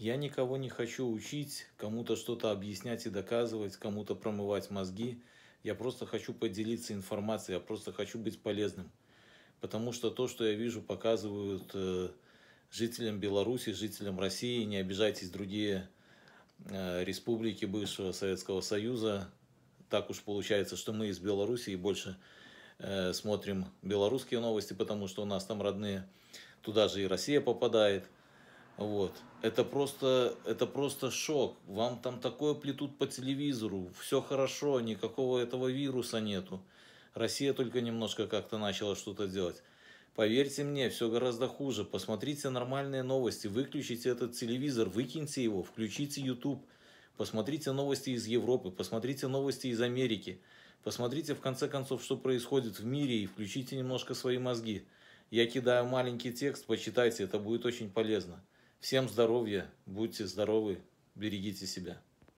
Я никого не хочу учить, кому-то что-то объяснять и доказывать, кому-то промывать мозги. Я просто хочу поделиться информацией, я просто хочу быть полезным. Потому что то, что я вижу, показывают э, жителям Беларуси, жителям России, не обижайтесь, другие э, республики бывшего Советского Союза. Так уж получается, что мы из Беларуси и больше э, смотрим белорусские новости, потому что у нас там родные. Туда же и Россия попадает – вот. Это просто, это просто шок. Вам там такое плетут по телевизору. Все хорошо, никакого этого вируса нету. Россия только немножко как-то начала что-то делать. Поверьте мне, все гораздо хуже. Посмотрите нормальные новости, выключите этот телевизор, выкиньте его, включите YouTube. Посмотрите новости из Европы, посмотрите новости из Америки. Посмотрите, в конце концов, что происходит в мире и включите немножко свои мозги. Я кидаю маленький текст, почитайте, это будет очень полезно. Всем здоровья, будьте здоровы, берегите себя.